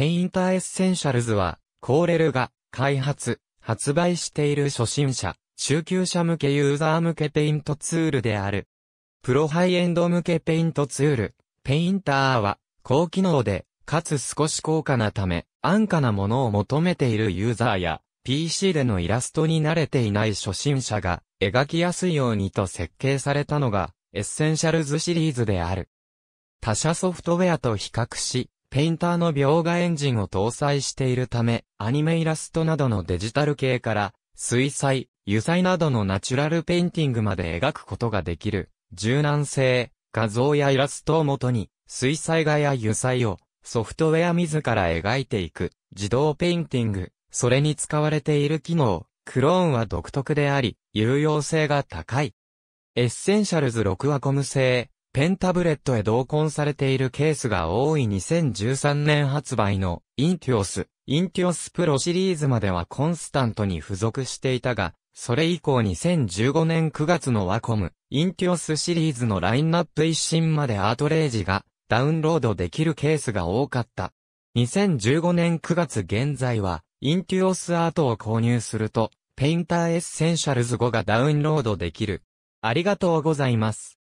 ペインターエッセンシャルズは、コーレルが開発、発売している初心者、中級者向けユーザー向けペイントツールである。プロハイエンド向けペイントツール、ペインターは、高機能で、かつ少し高価なため、安価なものを求めているユーザーや、PC でのイラストに慣れていない初心者が、描きやすいようにと設計されたのが、エッセンシャルズシリーズである。他社ソフトウェアと比較し、ペインターの描画エンジンを搭載しているため、アニメイラストなどのデジタル系から、水彩、油彩などのナチュラルペインティングまで描くことができる、柔軟性、画像やイラストをもとに、水彩画や油彩を、ソフトウェア自ら描いていく、自動ペインティング、それに使われている機能、クローンは独特であり、有用性が高い。エッセンシャルズ6はコム製、ペンタブレットへ同梱されているケースが多い2013年発売のインティオス、インティオスプロシリーズまではコンスタントに付属していたが、それ以降2015年9月のワコム、インティオスシリーズのラインナップ一新までアートレージがダウンロードできるケースが多かった。2015年9月現在は、インティオスアートを購入すると、ペインターエッセンシャルズ5がダウンロードできる。ありがとうございます。